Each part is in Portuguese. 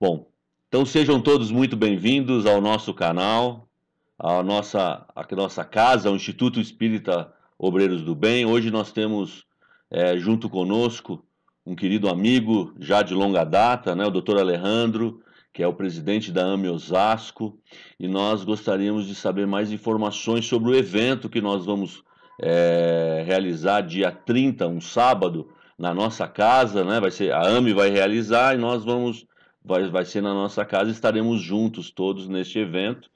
Bom, então sejam todos muito bem-vindos ao nosso canal, à nossa, à nossa casa, ao Instituto Espírita Obreiros do Bem. Hoje nós temos é, junto conosco um querido amigo já de longa data, né, o doutor Alejandro, que é o presidente da AME Osasco, e nós gostaríamos de saber mais informações sobre o evento que nós vamos é, realizar dia 30, um sábado, na nossa casa, né? Vai ser, a AME vai realizar e nós vamos vai, vai ser na nossa casa, estaremos juntos todos neste evento.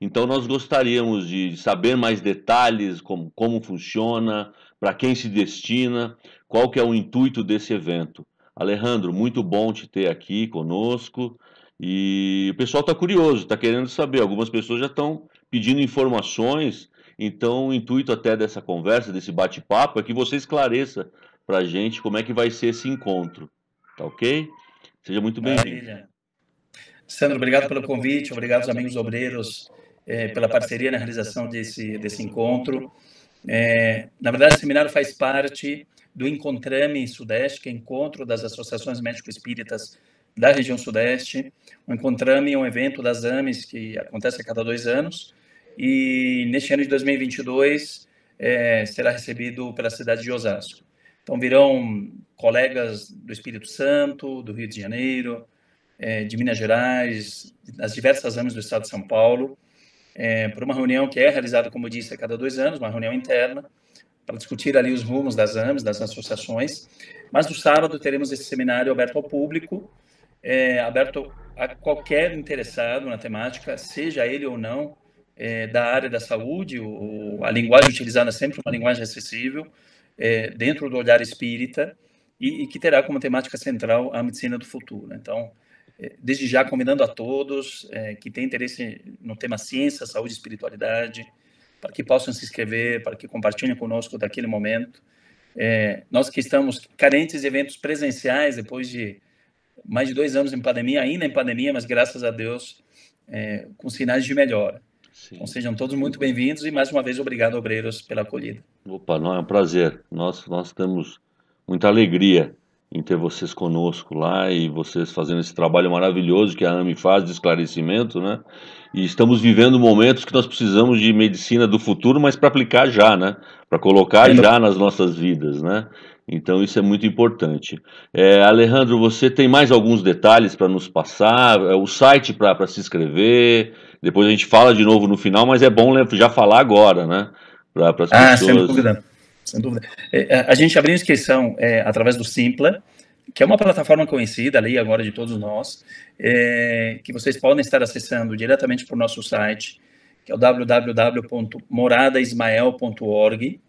Então, nós gostaríamos de saber mais detalhes, como, como funciona, para quem se destina, qual que é o intuito desse evento. Alejandro, muito bom te ter aqui conosco. E o pessoal está curioso, está querendo saber. Algumas pessoas já estão pedindo informações. Então, o intuito até dessa conversa, desse bate-papo, é que você esclareça para a gente como é que vai ser esse encontro. Tá ok? Seja muito bem-vindo. Sandro, obrigado pelo convite, obrigado aos amigos obreiros eh, é, pela parceria na realização desse, desse encontro. Eh, na verdade, o seminário faz parte do Encontrame Sudeste, que é encontro das associações médico-espíritas da região Sudeste. O Encontrame é um evento das AMES que acontece a cada dois anos. E neste ano de 2022 eh, será recebido pela cidade de Osasco. Então virão colegas do Espírito Santo, do Rio de Janeiro, é, de Minas Gerais, das diversas anos do Estado de São Paulo, para é, por uma reunião que é realizada, como disse, a cada dois anos, uma reunião interna, para discutir ali os rumos das AMES, das associações. Mas no sábado teremos esse seminário aberto ao público, é, aberto a qualquer interessado na temática, seja ele ou não é, da área da saúde. O, a linguagem utilizada é sempre uma linguagem acessível é, dentro do olhar espírita e, e, que terá como temática central a medicina do futuro. Né? Então, é, desde já convidando a todos é, que têm interesse no tema ciência, saúde e espiritualidade, para que possam se inscrever, para que compartilhem conosco daquele momento. É, nós que estamos carentes de eventos presenciais depois de mais de dois anos em pandemia, ainda em pandemia, mas graças a Deus é, com sinais de melhora. Sim. Então sejam todos muito bem-vindos e mais uma vez obrigado, obreiros, pela acolhida. Opa, não, é um prazer. Nós, nós temos muita alegria em ter vocês conosco lá e vocês fazendo esse trabalho maravilhoso que a AMI faz de esclarecimento, né? E estamos vivendo momentos que nós precisamos de medicina do futuro, mas para aplicar já, né? Para colocar já nas nossas vidas, né? Então isso é muito importante. É, Alejandro, você tem mais alguns detalhes para nos passar? É, o site para se inscrever? Depois a gente fala de novo no final, mas é bom né, já falar agora, né? Para as ah, pessoas. Ah, sem dúvida sem dúvida. É, é, a gente abriu inscrição é, através do Simpla, que é uma plataforma conhecida ali agora de todos nós, é, que vocês podem estar acessando diretamente para o nosso site, que é o www.moradaismael.org,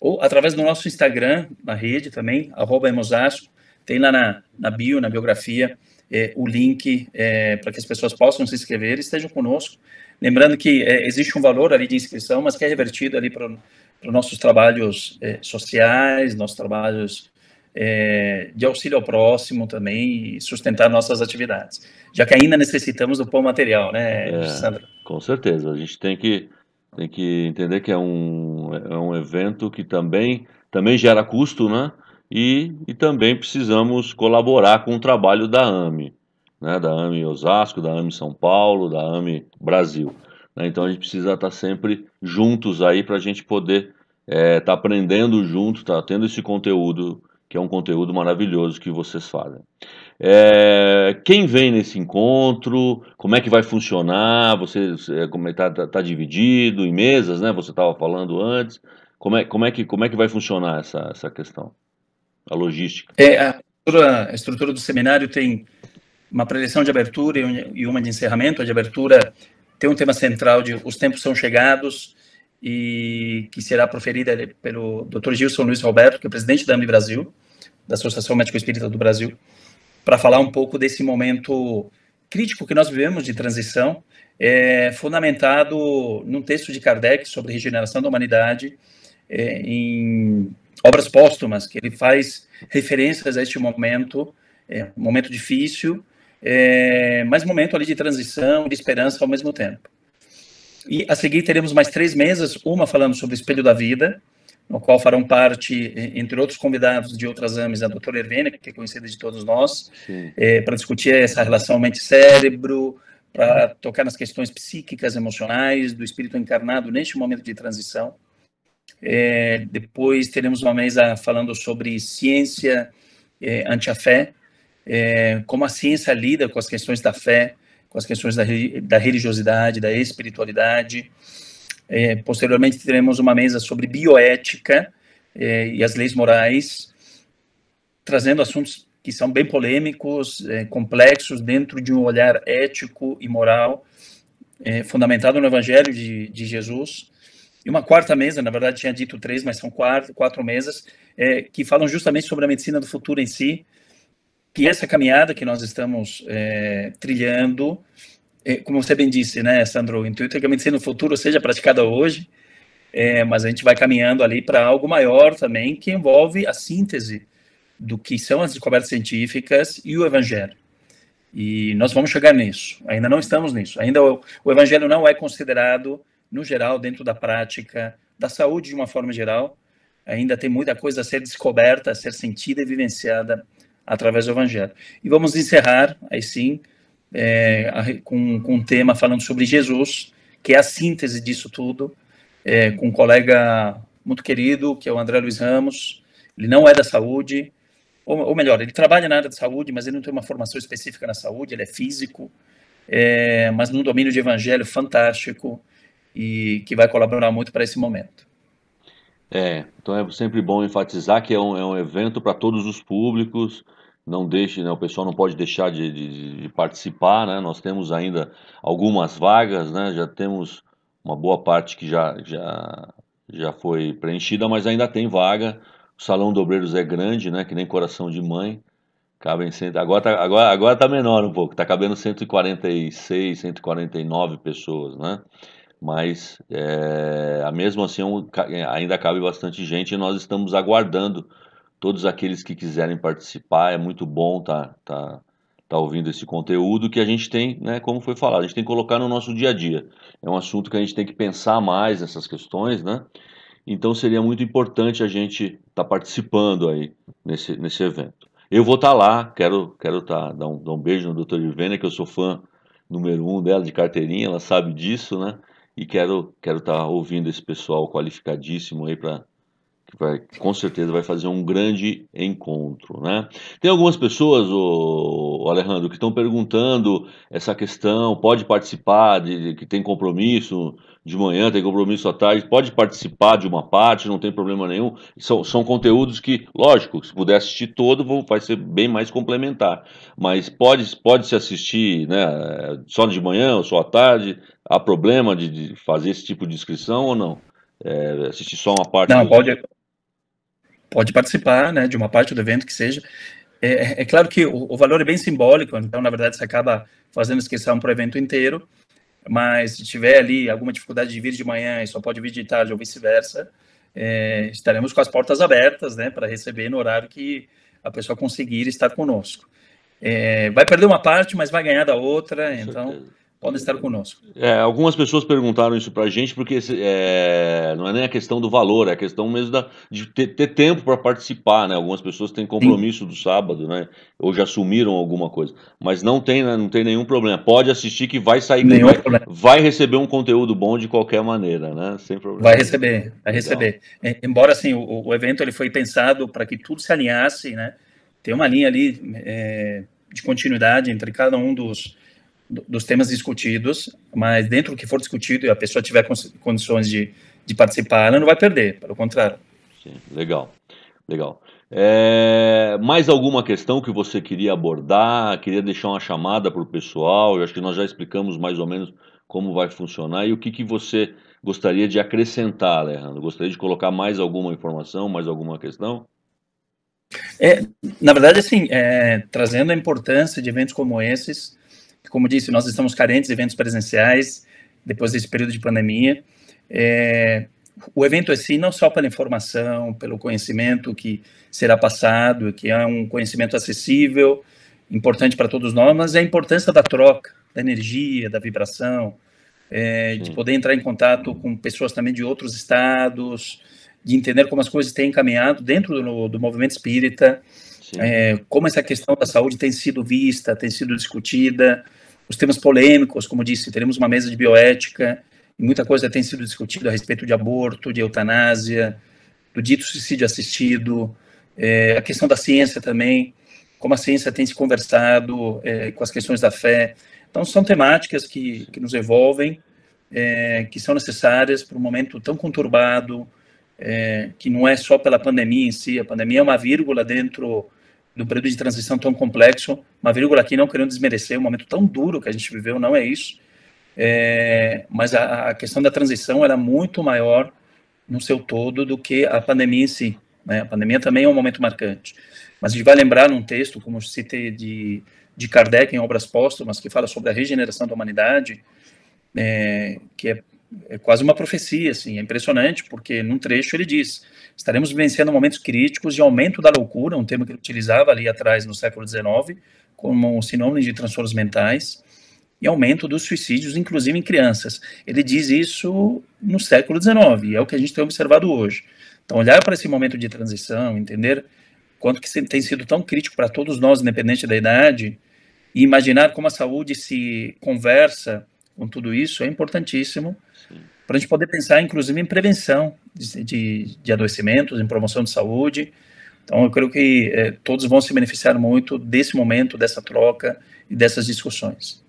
ou através do nosso Instagram, na rede também, Emosasco, tem lá na, na bio, na biografia, é, o link é, para que as pessoas possam se inscrever e estejam conosco. Lembrando que é, existe um valor ali de inscrição, mas que é revertido ali para nossos trabalhos é, sociais, nossos trabalhos é, de auxílio ao próximo também e sustentar nossas atividades, já que ainda necessitamos do pão material, né, é, Sandra? Com certeza, a gente tem que, tem que entender que é um, é um evento que também, também gera custo, né? E, e também precisamos colaborar com o trabalho da AME, né? da AME Osasco, da AME São Paulo, da AME Brasil. Né? Então a gente precisa estar sempre juntos aí para a gente poder estar é, tá aprendendo junto, tá tendo esse conteúdo que é um conteúdo maravilhoso que vocês fazem. É, quem vem nesse encontro? Como é que vai funcionar? Você é, é está tá, tá dividido em mesas, né? Você estava falando antes. Como é, como, é que, como é que vai funcionar essa, essa questão? A logística. É, a, estrutura, a estrutura do seminário tem uma preleção de abertura e uma de encerramento. A de abertura tem um tema central de Os Tempos São Chegados, e que será proferida pelo Dr. Gilson Luiz Roberto, que é presidente da AMB Brasil, da Associação Médico Espírita do Brasil, para falar um pouco desse momento crítico que nós vivemos de transição, é, fundamentado num texto de Kardec sobre regeneração da humanidade, é, em obras póstumas, que ele faz referências a este momento, é, um momento difícil, é, mas momento ali de transição, de esperança ao mesmo tempo. E a seguir teremos mais três mesas, uma falando sobre o espelho da vida, no qual farão parte, entre outros convidados de outras AMES, a doutora Ervena que é conhecida de todos nós, é, para discutir essa relação mente-cérebro, para tocar nas questões psíquicas, emocionais, do espírito encarnado neste momento de transição. É, depois teremos uma mesa falando sobre ciência é, anti-fé, é, como a ciência lida com as questões da fé, com as questões da, da religiosidade, da espiritualidade. É, posteriormente, teremos uma mesa sobre bioética é, e as leis morais, trazendo assuntos que são bem polêmicos, é, complexos, dentro de um olhar ético e moral é, fundamentado no Evangelho de, de Jesus e uma quarta mesa, na verdade tinha dito três, mas são quatro, quatro mesas, é, que falam justamente sobre a medicina do futuro em si, que essa caminhada que nós estamos é, trilhando, é, como você bem disse, né, Sandro, intuitivamente é no futuro seja praticada hoje, é, mas a gente vai caminhando ali para algo maior também, que envolve a síntese do que são as descobertas científicas e o evangelho. E nós vamos chegar nisso, ainda não estamos nisso, ainda o, o evangelho não é considerado, no geral, dentro da prática da saúde de uma forma geral, ainda tem muita coisa a ser descoberta, a ser sentida e vivenciada através do Evangelho. E vamos encerrar, aí sim, é, com, com um tema falando sobre Jesus, que é a síntese disso tudo, é, com um colega muito querido, que é o André Luiz Ramos. Ele não é da saúde, ou, ou melhor, ele trabalha na área da saúde, mas ele não tem uma formação específica na saúde, ele é físico, é, mas num domínio de evangelho fantástico e que vai colaborar muito para esse momento. É, então é sempre bom enfatizar que é um, é um evento para todos os públicos, não deixe, né, o pessoal não pode deixar de, de, de, participar, né, nós temos ainda algumas vagas, né, já temos uma boa parte que já, já, já foi preenchida, mas ainda tem vaga, o Salão de Obreiros é grande, né, que nem coração de mãe, cabem, cento, agora tá, agora, agora tá menor um pouco, tá cabendo 146, 149 pessoas, né, mas é, mesmo assim um, eh, ainda cabe bastante gente e nós estamos aguardando todos aqueles que quiserem participar. É muito bom tá, tá, tá ouvindo esse conteúdo que a gente tem, né, como foi falado, a gente tem que colocar no nosso dia a dia. É um assunto que a gente tem que pensar mais nessas questões, né? Então seria muito importante a gente estar tá participando aí nesse, nesse evento. Eu vou estar tá lá, quero quero tá, dar, um, dar um beijo no Dr. Ivênia, que eu sou fã número um dela de carteirinha, ela sabe disso, né? e quero quero estar tá ouvindo esse pessoal qualificadíssimo aí para que vai, com certeza vai fazer um grande encontro. Né? Tem algumas pessoas, o Alejandro, que estão perguntando essa questão, pode participar, de, que tem compromisso de manhã, tem compromisso à tarde, pode participar de uma parte, não tem problema nenhum. São, são conteúdos que, lógico, se puder assistir todo, vou, vai ser bem mais complementar. Mas pode, pode se assistir né, só de manhã ou só à tarde. Há problema de, de fazer esse tipo de inscrição ou não? É, assistir só uma parte? Não, pode, pode participar né, de uma parte do evento que seja. É, é, é claro que o, o, valor é bem simbólico, então, na verdade, você acaba fazendo inscrição para o evento inteiro, mas se tiver ali alguma dificuldade de vir de manhã e só pode vir de tarde ou vice-versa, é, estaremos com as portas abertas né, para receber no horário que a pessoa conseguir estar conosco. É, vai perder uma parte, mas vai ganhar da outra, então... Certeza podem estar conosco. É, algumas pessoas perguntaram isso para a gente, porque é, não é nem a questão do valor, é a questão mesmo da, de ter, ter tempo para participar, né? Algumas pessoas têm compromisso Sim. do sábado, né? Ou já assumiram alguma coisa. Mas não tem, né, não tem nenhum problema. Pode assistir que vai sair, nenhum vai, problema. vai receber um conteúdo bom de qualquer maneira, né? Sem problema. Vai receber, vai receber. Então. Embora, assim, o, o, evento ele foi pensado para que tudo se alinhasse, né? Tem uma linha ali é, de continuidade entre cada um dos dos temas discutidos, mas dentro do que for discutido e a pessoa tiver condições de, de participar, ela não vai perder, pelo contrário. Sim, legal, legal. É, mais alguma questão que você queria abordar? Queria deixar uma chamada para o pessoal? Eu acho que nós já explicamos mais ou menos como vai funcionar e o que, que você gostaria de acrescentar, Alejandro. Gostaria de colocar mais alguma informação, mais alguma questão? É, na verdade, assim, é, trazendo a importância de eventos como esses, como disse, nós estamos carentes de eventos presenciais depois desse período de pandemia. É, o evento é assim, não só pela informação, pelo conhecimento que será passado, que é um conhecimento acessível, importante para todos nós, mas é a importância da troca, da energia, da vibração, é, de poder entrar em contato com pessoas também de outros estados, de entender como as coisas têm encaminhado dentro do, do movimento espírita é, como essa questão da saúde tem sido vista, tem sido discutida, os temas polêmicos, como disse, teremos uma mesa de bioética, e muita coisa tem sido discutida a respeito de aborto, de eutanásia, do dito suicídio assistido, é, a questão da ciência também, como a ciência tem se conversado é, com as questões da fé. Então, são temáticas que, que nos envolvem, é, que são necessárias para um momento tão conturbado, é, que não é só pela pandemia em si, a pandemia é uma vírgula dentro do período de transição tão complexo, uma vírgula aqui não querendo desmerecer, um momento tão duro que a gente viveu, não é isso, é, mas a, a, questão da transição era é muito maior no seu todo do que a pandemia em si. Né? A pandemia também é um momento marcante. Mas a gente vai lembrar num texto, como citei de, de Kardec em Obras Póstumas, que fala sobre a regeneração da humanidade, é, que é é quase uma profecia, assim, é impressionante, porque num trecho ele diz: estaremos vivenciando momentos críticos de aumento da loucura, um termo que ele utilizava ali atrás no século XIX, como sinônimo de transtornos mentais, e aumento dos suicídios, inclusive em crianças. Ele diz isso no século XIX, e é o que a gente tem observado hoje. Então, olhar para esse momento de transição, entender quanto que tem sido tão crítico para todos nós, independente da idade, e imaginar como a saúde se conversa com tudo isso é importantíssimo para a gente poder pensar, inclusive, em prevenção de, de, adoecimentos, em promoção de saúde. Então, eu creio que é, todos vão se beneficiar muito desse momento, dessa troca e dessas discussões.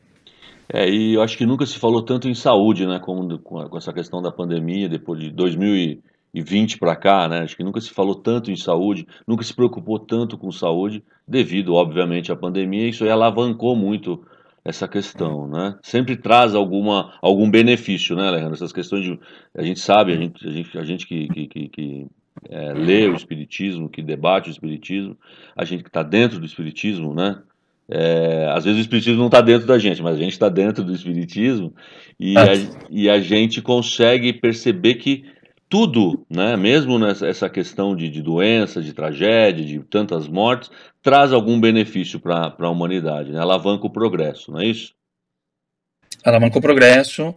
É, e eu acho que nunca se falou tanto em saúde, né, como com essa questão da pandemia, depois de 2020 para cá, né, acho que nunca se falou tanto em saúde, nunca se preocupou tanto com saúde, devido, obviamente, à pandemia, isso alavancou muito essa questão, né? Sempre traz alguma, algum benefício, né, Alejandro? Essas questões de. A gente sabe, a gente, a gente, a gente que, que, que, que é, lê o Espiritismo, que debate o Espiritismo, a gente que está dentro do Espiritismo, né? É, às vezes o Espiritismo não está dentro da gente, mas a gente está dentro do Espiritismo e a, e a gente consegue perceber que tudo, né, mesmo nessa essa questão de, de, doença, de tragédia, de tantas mortes, traz algum benefício para a humanidade, né? alavanca o progresso, não é isso? Alavanca o progresso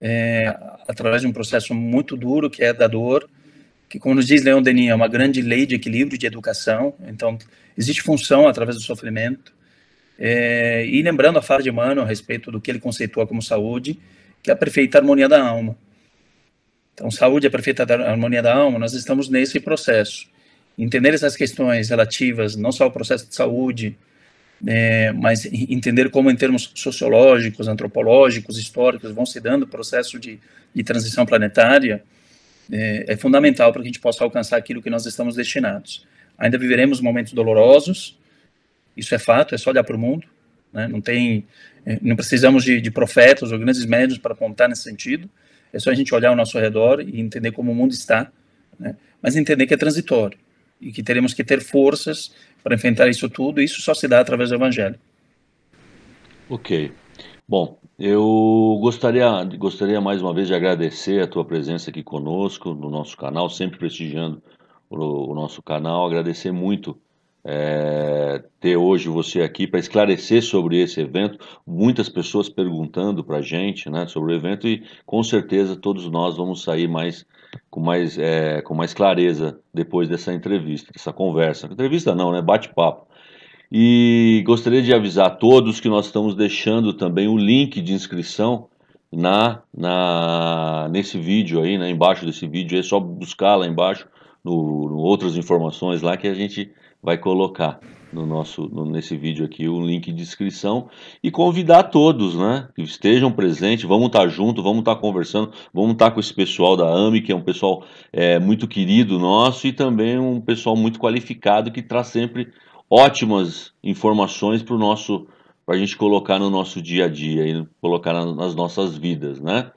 é, através de um processo muito duro que é da dor, que, como nos diz Leon Denis, é uma grande lei de equilíbrio de educação, então existe função através do sofrimento. É, e lembrando a fala de Emmanuel a respeito do que ele conceitua como saúde, que é a perfeita harmonia da alma. Então, saúde é a perfeita harmonia da alma, nós estamos nesse processo. Entender essas questões relativas não só ao processo de saúde, é, mas entender como em termos sociológicos, antropológicos, históricos, vão se dando o processo de, de transição planetária, é, é fundamental para que a gente possa alcançar aquilo que nós estamos destinados. Ainda viveremos momentos dolorosos, isso é fato, é só olhar para o mundo, né? não tem, é, não precisamos de, de profetas ou grandes médios para apontar nesse sentido, é só a gente olhar ao nosso redor e entender como o mundo está, né? mas entender que é transitório e que teremos que ter forças para enfrentar isso tudo, e isso só se dá através do Evangelho. Ok. Bom, eu gostaria, gostaria mais uma vez de agradecer a tua presença aqui conosco no nosso canal, sempre prestigiando o, o nosso canal, agradecer muito é, ter hoje você aqui para esclarecer sobre esse evento. Muitas pessoas perguntando para a gente né, sobre o evento e com certeza todos nós vamos sair mais com mais, é, com mais clareza depois dessa entrevista, dessa conversa. Entrevista não, né? Bate-papo. E gostaria de avisar a todos que nós estamos deixando também o link de inscrição na, na nesse vídeo aí, né, embaixo desse vídeo. É só buscar lá embaixo no, no outras informações lá que a gente vai colocar no nosso no, nesse vídeo aqui o link de inscrição e convidar todos, né? Que estejam presentes, vamos estar tá junto, vamos estar tá conversando, vamos estar tá com esse pessoal da AMI, que é um pessoal é, muito querido nosso e também um pessoal muito qualificado que traz sempre ótimas informações para o nosso para a gente colocar no nosso dia a dia e colocar nas nossas vidas, né?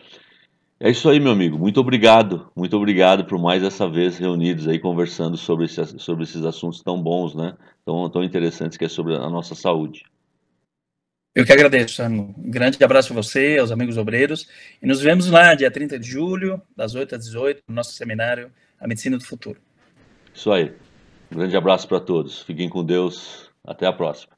É isso aí, meu amigo. Muito obrigado. Muito obrigado por mais essa vez reunidos aí conversando sobre, esse, sobre esses assuntos tão bons, né? Tão, tão interessantes que é sobre a nossa saúde. Eu que agradeço, amigo. Um grande abraço a você, aos amigos obreiros. E nos vemos lá, dia 30 de julho, das 8 às 18, no nosso seminário A Medicina do Futuro. Isso aí. Um grande abraço para todos. Fiquem com Deus. Até a próxima.